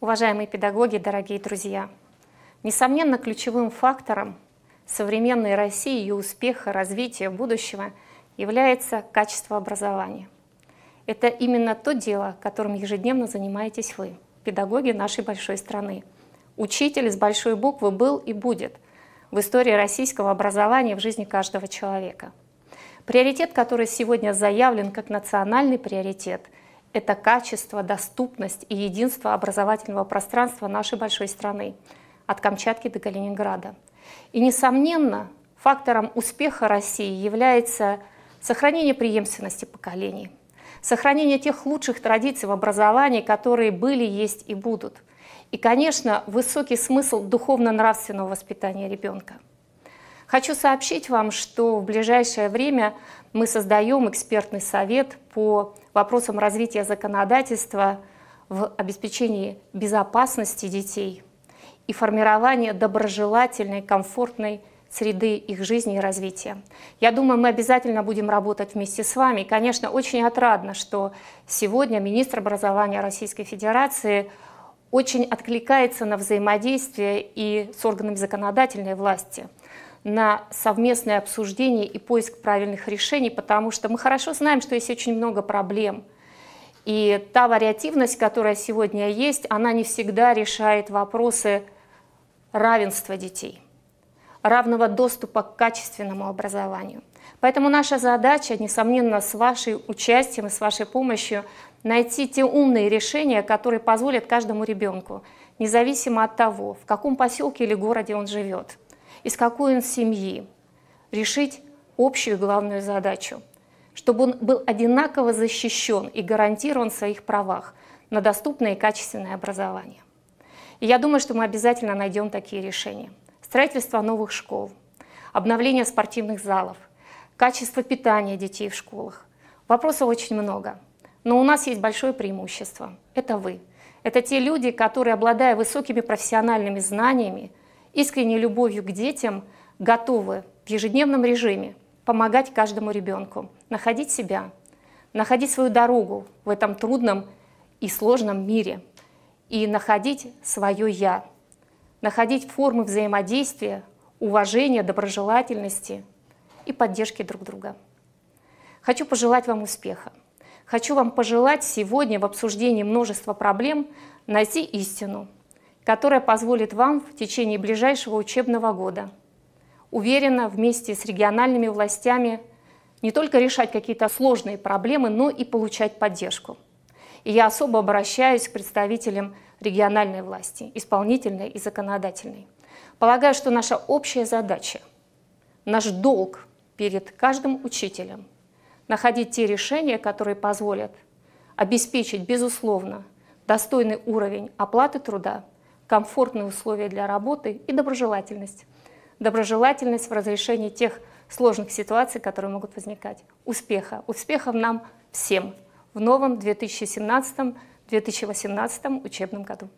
Уважаемые педагоги, дорогие друзья, несомненно, ключевым фактором современной России, и успеха, развития будущего является качество образования. Это именно то дело, которым ежедневно занимаетесь вы, педагоги нашей большой страны. Учитель с большой буквы был и будет в истории российского образования в жизни каждого человека. Приоритет, который сегодня заявлен как национальный приоритет – это качество, доступность и единство образовательного пространства нашей большой страны от Камчатки до Калининграда. И, несомненно, фактором успеха России является сохранение преемственности поколений, сохранение тех лучших традиций в образовании, которые были, есть и будут. И, конечно, высокий смысл духовно-нравственного воспитания ребенка – Хочу сообщить вам, что в ближайшее время мы создаем экспертный совет по вопросам развития законодательства в обеспечении безопасности детей и формирования доброжелательной, комфортной среды их жизни и развития. Я думаю, мы обязательно будем работать вместе с вами. И, конечно, очень отрадно, что сегодня министр образования Российской Федерации очень откликается на взаимодействие и с органами законодательной власти на совместное обсуждение и поиск правильных решений, потому что мы хорошо знаем, что есть очень много проблем. И та вариативность, которая сегодня есть, она не всегда решает вопросы равенства детей, равного доступа к качественному образованию. Поэтому наша задача, несомненно, с вашей участием и с вашей помощью найти те умные решения, которые позволят каждому ребенку, независимо от того, в каком поселке или городе он живет – из какой он семьи, решить общую главную задачу, чтобы он был одинаково защищен и гарантирован в своих правах на доступное и качественное образование. И я думаю, что мы обязательно найдем такие решения. Строительство новых школ, обновление спортивных залов, качество питания детей в школах. Вопросов очень много. Но у нас есть большое преимущество. Это вы. Это те люди, которые, обладая высокими профессиональными знаниями, искренней любовью к детям готовы в ежедневном режиме помогать каждому ребенку, находить себя, находить свою дорогу в этом трудном и сложном мире и находить свое «я», находить формы взаимодействия, уважения, доброжелательности и поддержки друг друга. Хочу пожелать вам успеха. Хочу вам пожелать сегодня в обсуждении множества проблем найти истину – которая позволит вам в течение ближайшего учебного года уверенно вместе с региональными властями не только решать какие-то сложные проблемы, но и получать поддержку. И я особо обращаюсь к представителям региональной власти, исполнительной и законодательной. Полагаю, что наша общая задача, наш долг перед каждым учителем – находить те решения, которые позволят обеспечить, безусловно, достойный уровень оплаты труда – комфортные условия для работы и доброжелательность. Доброжелательность в разрешении тех сложных ситуаций, которые могут возникать. Успеха. Успехов нам всем в новом 2017-2018 учебном году.